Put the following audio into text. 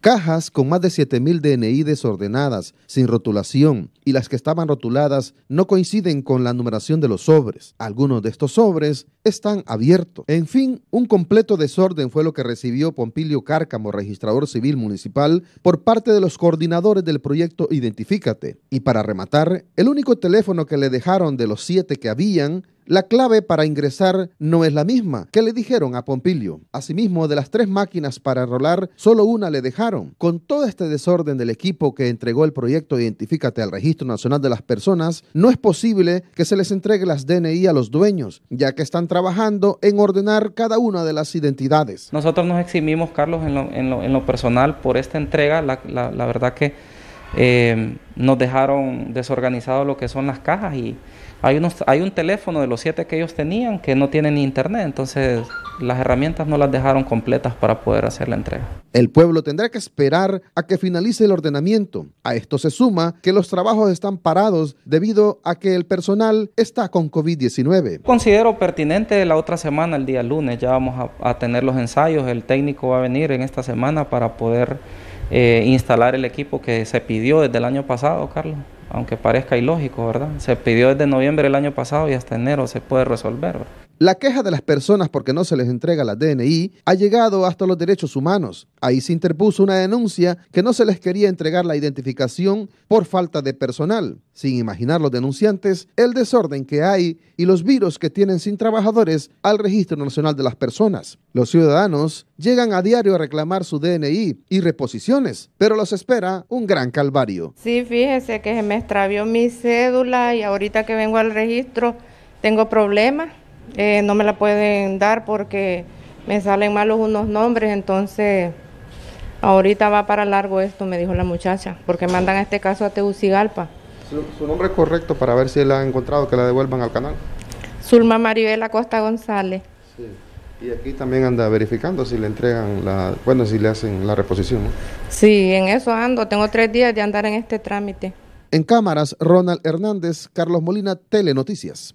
cajas con más de 7.000 DNI desordenadas, sin rotulación, y las que estaban rotuladas no coinciden con la numeración de los sobres. Algunos de estos sobres están abiertos. En fin, un completo desorden fue lo que recibió Pompilio Cárcamo, registrador civil municipal, por parte de los coordinadores del proyecto Identifícate. Y para rematar, el único teléfono que le dejaron de los siete que habían la clave para ingresar no es la misma que le dijeron a Pompilio. Asimismo, de las tres máquinas para rolar, solo una le dejaron. Con todo este desorden del equipo que entregó el proyecto Identifícate al Registro Nacional de las Personas, no es posible que se les entregue las DNI a los dueños, ya que están trabajando en ordenar cada una de las identidades. Nosotros nos eximimos, Carlos, en lo, personal por esta entrega. la verdad que eh, nos dejaron desorganizados lo que son las cajas y hay, un teléfono de los siete que ellos tenían que no tienen internet, entonces las herramientas no las dejaron completas para poder hacer la entrega. El pueblo tendrá que esperar a que finalice el ordenamiento. A esto se suma que los trabajos están parados debido a que el personal está con COVID-19. Considero pertinente la otra semana, el día lunes, ya vamos a tener los ensayos, el técnico va a venir en esta semana para poder eh, instalar el equipo que se pidió desde el año pasado, Carlos, aunque parezca ilógico, ¿verdad? Se pidió desde noviembre del año pasado y hasta enero se puede resolver. La queja de las personas porque no se les entrega la DNI ha llegado hasta los derechos humanos. Ahí se interpuso una denuncia que no se les quería entregar la identificación por falta de personal. Sin imaginar los denunciantes, el desorden que hay y los virus que tienen sin trabajadores al Registro Nacional de las Personas. Los ciudadanos llegan a diario a reclamar su DNI y reposiciones, pero los espera un gran calvario. Sí, fíjese que se me extravió mi cédula y ahorita que vengo al registro tengo problemas. Eh, no me la pueden dar porque me salen malos unos nombres, entonces ahorita va para largo esto, me dijo la muchacha, porque mandan este caso a Tegucigalpa. Su, nombre es correcto para ver si la han encontrado, que la devuelvan al canal. Zulma Maribel Costa González. Sí. Y aquí también anda verificando si le entregan la, bueno, si le hacen la reposición. Sí, en eso ando, tengo tres días de andar en este trámite. En cámaras, Ronald Hernández, Carlos Molina, Telenoticias.